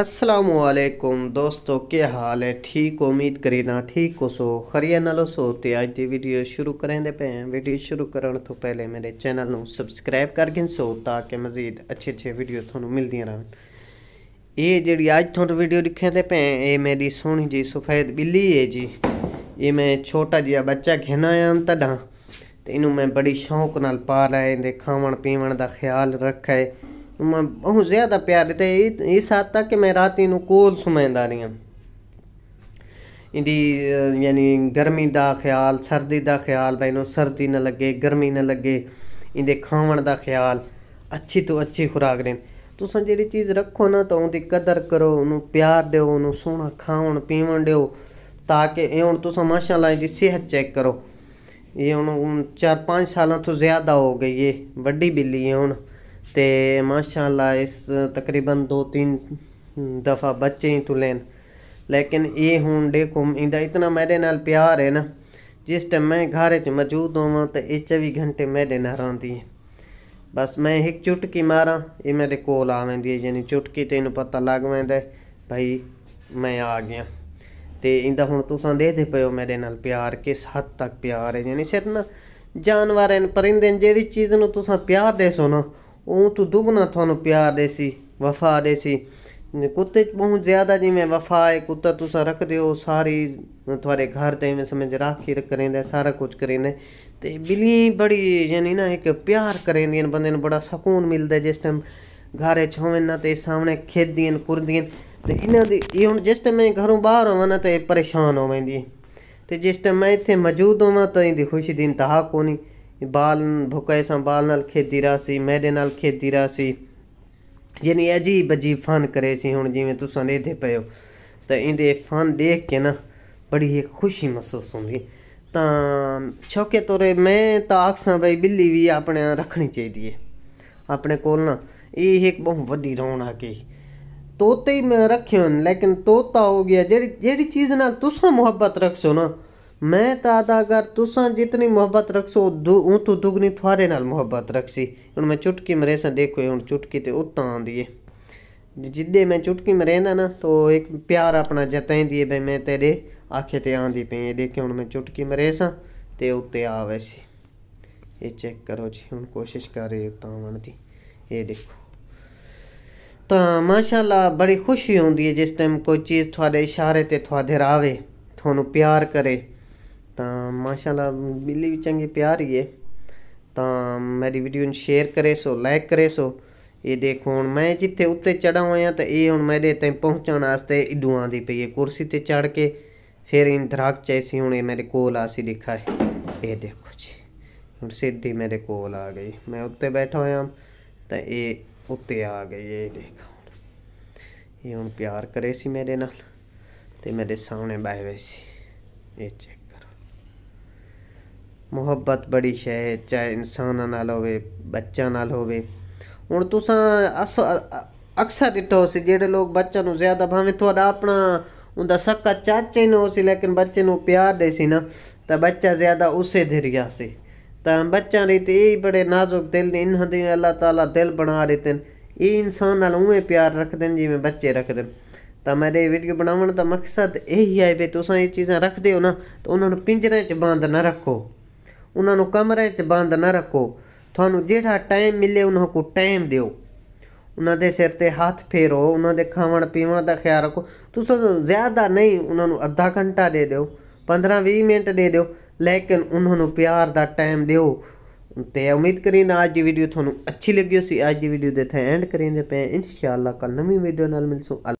असलम दोस्तों क्या हाल है ठीक उम्मीद करी ना ठीक हो सो खरिया नालो सो तो अज की वीडियो शुरू करेंदे पे हैं वीडियो शुरू करने तो पहले मेरे चैनल में सबसक्राइब करके सो ताकि मजीद अच्छे अच्छे वीडियो थोनों मिलती रहन ये जी अज थोड़ी वीडियो दिखेंदे पे हैं ये मेरी सोहनी जी सफेद बिल्ली है जी ये मैं छोटा जहा बच्चा घेना आया तदा तो इनू मैं बड़ी शौक न पाल है इन्हें खावण पीवण का ख्याल रखा है ਬਹੁਤ ਜ਼ਿਆਦਾ ਪਿਆਰ ਦਿੱਤਾ ਇਹ ਇਸ ਹੱਦ ਤੱਕ ਕਿ ਮੈਂ ਰਾਤ ਨੂੰ ਕੋਲ ਸੁਮੈਂਦਾ ਰਹੀ ਹਾਂ ਯਾਨੀ ਗਰਮੀ ਦਾ ਖਿਆਲ ਸਰਦੀ ਦਾ ਖਿਆਲ ਮੈਨੂੰ ਸਰਦੀ ਨਾ ਲੱਗੇ ਗਰਮੀ ਨਾ ਲੱਗੇ ਇੰਦੇ ਖਾਣ ਦਾ ਖਿਆਲ ਅੱਛੀ ਤੋਂ ਅੱਛੀ ਖੁਰਾਕ ਦੇਣ ਤੁਸੀਂ ਜਿਹੜੀ ਚੀਜ਼ ਰੱਖੋ ਨਾ ਤਾਂ ਉਹਦੀ ਕਦਰ ਕਰੋ ਉਹਨੂੰ ਪਿਆਰ ਦਿਓ ਉਹਨੂੰ ਸੋਹਣਾ ਖਾਣ ਪੀਣ ਦਿਓ ਤਾਂ ਕਿ ਇਹ ਹੁਣ ਤੁਸੀਂ ਮਾਸ਼ਾਅੱਲਾ ਦੀ ਸਿਹਤ ਚੈੱਕ ਕਰੋ ਇਹ ਹੁਣ 4-5 ਸਾਲਾਂ ਤੋਂ ਜ਼ਿਆਦਾ ਹੋ ਗਈ ਇਹ ਵੱਡੀ ਬਿੱਲੀ ਹੈ ਹੁਣ ਤੇ ਮਾਸ਼ਾਅੱਲਾ ਇਸ ਤਕਰੀਬਨ 2-3 ਦਫਾ ਬੱਚੇ ਹੀ ਤੁਲੇਨ ਲੇਕਿਨ ਇਹ ਹੁਣ ਕੁਮ ਇਹਦਾ ਇਤਨਾ ਮੇਰੇ ਨਾਲ ਪਿਆਰ ਹੈ ਨਾ ਜਿਸ ਟਾਈਮ ਮੈਂ ਘਰ ਵਿੱਚ ਮੌਜੂਦ ਹਾਂ ਤੇ 24 ਘੰਟੇ ਮੇਰੇ ਨਾਲ ਰਹਿੰਦੀ ਬਸ ਮੈਂ ਇੱਕ ਚੁਟਕੀ ਮਾਰਾਂ ਇਹ ਮੇਰੇ ਕੋਲ ਆਵੈਂਦੀ ਹੈ ਯਾਨੀ ਚੁਟਕੀ ਤੈਨੂੰ ਪਤਾ ਲੱਗਵੈਂਦਾ ਭਾਈ ਮੈਂ ਆ ਗਿਆ ਤੇ ਇਹਦਾ ਹੁਣ ਤੁਸੀਂ ਦੇਖਦੇ ਪਏ ਮੇਰੇ ਨਾਲ ਪਿਆਰ ਕਿਸ ਹੱਦ ਤੱਕ ਪਿਆਰ ਹੈ ਯਾਨੀ ਸਿਰ ਨਾ ਜਾਨਵਰਾਂ ਪਰਿੰਦਿਆਂ ਜਿਹੜੀ ਚੀਜ਼ ਨੂੰ ਤੁਸੀਂ ਪਿਆਰ ਦੇ ਸੋ ਨਾ ਉਹ ਤੋਂ ਦੁੱਗਣਾ ਤੁਹਾਨੂੰ ਪਿਆਰ ਦੇਸੀ ਵਫਾ ਦੇਸੀ ਕੁੱਤੇ 'ਚ ਬਹੁਤ ਜ਼ਿਆਦਾ ਜਿਵੇਂ ਵਫਾ ਹੈ ਕੁੱਤਾ ਤੁਸੀਂ ਰੱਖਦੇ ਹੋ ਸਾਰੀ ਤੁਹਾਡੇ ਘਰ ਤੇ ਮੈਂ ਸਮਝ ਰਾਖੀ ਕਰੇਂਦਾ ਸਾਰਾ ਕੁਝ ਕਰੇਂਦਾ ਤੇ ਬਿੱਲੀ ਬੜੀ ਯਾਨੀ ਨਾ ਇੱਕ ਪਿਆਰ ਕਰੇਂਦੀਆਂ ਬੰਦੇ ਨੂੰ ਬੜਾ ਸਕੂਨ ਮਿਲਦਾ ਜਿਸ ਟਾਈਮ ਘਰੇ ਛੋਵੇਂ ਨਾ ਤੇ ਸਾਹਮਣੇ ਖੇਦਦੀਆਂ ਕੁਰਦੀਆਂ ਤੇ ਇਹਨਾਂ ਦੀ ਇਹ ਹੁਣ ਜਿਸ ਟਾਈਮ ਮੈਂ ਘਰੋਂ ਬਾਹਰ ਹੋਵਾਂ ਨਾ ਤੇ ਪਰੇਸ਼ਾਨ ਹੋ ਤੇ ਜਿਸ ਟਾਈਮ ਮੈਂ ਇੱਥੇ ਮੌਜੂਦ ਹੋਵਾਂ ਤਾਂ ਇਹਦੀ ਖੁਸ਼ੀ ਦੀ ਇੰਤਹਾ ਕੋਨੀ ਬਾਲ ਨਾਲ ਖੇਦੀ ਰਾ ਸੀ ਮੈਦੇ ਨਾਲ ਰਾ ਸੀ ਯਾਨੀ ਅਜੀਬ ਅਜੀਬ ਫਨ ਕਰੇ ਸੀ ਹੁਣ ਜਿਵੇਂ ਤੁਸੀਂ ਇੱਥੇ ਪਏ ਹੋ ਤਾਂ ਇਹਦੇ ਫਨ ਦੇਖ ਕੇ ਨਾ ਬੜੀ ਇੱਕ ਖੁਸ਼ੀ ਮਹਿਸੂਸ ਹੁੰਦੀ ਤਾਂ ਛੋਕੇ ਤੋਰੇ ਮੈਂ ਤਾਂ ਆਖਸਾਂ ਬਈ ਬਿੱਲੀ ਵੀ ਆਪਣੇ ਰੱਖਣੀ ਚਾਹੀਦੀ ਹੈ ਆਪਣੇ ਕੋਲ ਨਾ ਇਹ ਇੱਕ ਬਹੁਤ ਵੱਡੀ ਰੌਣਕ ਹੈ ਤੋਤੇ ਹੀ ਮੈਂ ਰੱਖਿਓ ਲੇਕਿਨ ਤੋਤਾ ਹੋ ਗਿਆ ਜਿਹੜੀ ਜਿਹੜੀ ਚੀਜ਼ ਨਾਲ ਤੁਸੀਂ ਮੁਹੱਬਤ ਰੱਖਸੋ ਨਾ મેં ਤਾਂ અગર તુસાં જીતની ਮੁਹੱਬਤ રખશો ਉਹ ਤੋਂ ਦੁੱਗਣੀ ਤੁਹਾਰੇ ਨਾਲ ਮੁਹੱਬਤ ਰੱਖਸੀ ਹੁਣ ਮੈਂ ਚੁਟਕੀ ਮਰੇ ਸਾਂ ਦੇਖੋ ਹੁਣ ਚੁਟਕੀ ਤੇ ਉਤਾਂ ਆਂਦੀ ਏ ਜਿੱਦੇ ਮੈਂ ਚੁਟਕੀ ਮਰੇਂਦਾ ਨਾ ਤੋ ਇੱਕ ਪਿਆਰ ਆਪਣਾ ਜਤਾਈਂਦੀ ਏ ਬਈ ਮੈਂ ਤੇਰੇ ਆਖੇ ਤੇ ਆਂਦੀ ਪਈ ਇਹ ਦੇਖੇ ਹੁਣ ਮੈਂ ਚੁਟਕੀ ਮਰੇ ਸਾਂ ਤੇ ਉੱਤੇ ਆਵੇ ਸੀ ਇਹ ਚੈੱਕ ਕਰੋ ਜੀ ਹੁਣ ਕੋਸ਼ਿਸ਼ ਕਰ ਰਹੀ ਤਾਂ ਆਉਣ ਇਹ ਦੇਖੋ ਤਾਂ ਮਾਸ਼ਾਅੱਲਾ ਬੜੀ ਖੁਸ਼ੀ ਹੁੰਦੀ ਹੈ ਜਿਸ ਟਾਈਮ ਕੋਈ ਚੀਜ਼ ਤੁਹਾਡੇ ਇਸ਼ਾਰੇ ਤੇ ਤੁਹਾਡੇ ਰਾਵੇ ਤੁਹਾਨੂੰ ਪਿਆਰ ਕਰੇ ਤਾਂ ਬਿੱਲੀ ਵੀ ਚੰਗੇ ਪਿਆਰ ਹੀ है ਤਾਂ ਮੇਰੀ ਵੀਡੀਓ ਨੂੰ ਸ਼ੇਅਰ ਕਰੇ ਸੋ ਲਾਈਕ ਕਰੇ ਸੋ ਇਹ ਦੇਖੋ ਹੁਣ ਮੈਂ ਜਿੱਥੇ ਉੱਤੇ ਚੜਾ ਹੋਇਆ ਤਾਂ ਇਹ ਹੁਣ ਮੇਰੇ ਤੇ ਪਹੁੰਚਣ ਵਾਸਤੇ ਇਦੂਆਂ ਦੀ ਪਈ ਹੈ ਕੁਰਸੀ ਤੇ ਚੜ ਕੇ ਫਿਰ ਇਹ ਦਰਖ ਚੈਸੀ ਹੁਣ ਇਹ ਮੇਰੇ ਕੋਲ ਆਸੀ ਦਿਖਾ ਹੈ ਇਹ ਦੇਖੋ ਜੀ ਹੁਣ ਸਿੱਧੀ ਮੇਰੇ ਕੋਲ ਆ ਗਈ ਮੈਂ ਉੱਤੇ ਬੈਠਾ ਹੋਇਆ ਤਾਂ ਇਹ ਉੱਤੇ ਆ ਗਈ ਇਹ ਦੇਖੋ ਇਹ ਹੁਣ ਪਿਆਰ ਕਰੇ ਸੀ ਮੇਰੇ ਨਾਲ ਤੇ ਮੇਰੇ ਸਾਹਮਣੇ ਬੈਠੇ ਸੀ ਇਹ ਚੈੱਕ ਮੁਹੱਬਤ ਬੜੀ ਸ਼ੈ ਹੈ ਚਾਹੇ ਇਨਸਾਨਾਂ ਨਾਲ ਹੋਵੇ ਬੱਚਾ ਨਾਲ ਹੋਵੇ ਹੁਣ ਤੁਸੀਂ ਅਕਸਰ ਇਟੋ ਸੀ ਜਿਹੜੇ ਲੋਕ ਬੱਚਾ ਨੂੰ ਜ਼ਿਆਦਾ ਭਾਵੇਂ ਤੁਹਾਡਾ ਆਪਣਾ ਉਹਦਾ ਸੱਕਾ ਚਾਚੇ ਨੂੰ ਸੀ ਲੇਕਿਨ ਬੱਚੇ ਨੂੰ ਪਿਆਰ ਦੇ ਸੀ ਨਾ ਤਾਂ ਬੱਚਾ ਜ਼ਿਆਦਾ ਉਸੇ ਧਿਰਿਆ ਸੀ ਤਾਂ ਬੱਚਾ ਦੇ ਤੇ ਇਹ ਬੜੇ ਨਾਜ਼ੁਕ ਦਿਲ ਨੇ ਇਹਨਾਂ ਦੇ ਅੱਲਾਹ ਤਾਲਾ ਦਿਲ ਬਣਾ ਦਿੱਤੇ ਨੇ ਇਹ ਇਨਸਾਨ ਨਾਲ ਉਵੇਂ ਪਿਆਰ ਰੱਖਦੇ ਨੇ ਜਿਵੇਂ ਬੱਚੇ ਰੱਖਦੇ ਨੇ ਤਾਂ ਮੇਰੇ ਵੀਡੀਓ ਬਣਾਉਣ ਦਾ ਮਕਸਦ ਇਹ ਹੀ ਹੈ ਵੀ ਤੁਸੀਂ ਇਹ ਚੀਜ਼ਾਂ ਰੱਖਦੇ ਹੋ ਨਾ ਤਾਂ ਉਹਨਾਂ ਨੂੰ ਪਿੰਜਰੇ 'ਚ ਬੰਦ ਨਾ ਰੱਖੋ ਉਹਨਾਂ ਨੂੰ ਕਮਰੇ 'ਚ ਬੰਦ ਨਾ ਰੱਖੋ ਤੁਹਾਨੂੰ ਜਿਹੜਾ ਟਾਈਮ ਮਿਲੇ ਉਹਨਾਂ ਨੂੰ ਟਾਈਮ ਦਿਓ ਉਹਨਾਂ ਦੇ ਸਿਰ ਤੇ ਹੱਥ ਫੇਰੋ ਉਹਨਾਂ ਦੇ ਖਾਣ ਪੀਣ ਦਾ ਖਿਆਲ ਰੱਖੋ ਤੁਸੀਂ ਜ਼ਿਆਦਾ ਨਹੀਂ ਉਹਨਾਂ ਨੂੰ ਅੱਧਾ ਘੰਟਾ ਦੇ ਦਿਓ 15-20 ਮਿੰਟ ਦੇ ਦਿਓ ਲੇਕਿਨ ਉਹਨਾਂ ਨੂੰ ਪਿਆਰ ਦਾ ਟਾਈਮ ਦਿਓ ਤੇ ਉਮੀਦ ਕਰੀਂ ਅੱਜ ਦੀ ਵੀਡੀਓ ਤੁਹਾਨੂੰ ਅੱਛੀ ਲੱਗੀ ਹੋਸੀ ਅੱਜ ਦੀ ਵੀਡੀਓ ਦੇ ਇੱਥੇ ਐਂਡ ਕਰੀਂਦੇ ਪਏ ਇਨਸ਼ਾਅੱਲਾ ਕੱਲ ਨਵੀਂ ਵੀਡੀਓ ਨਾਲ ਮਿਲਸੋ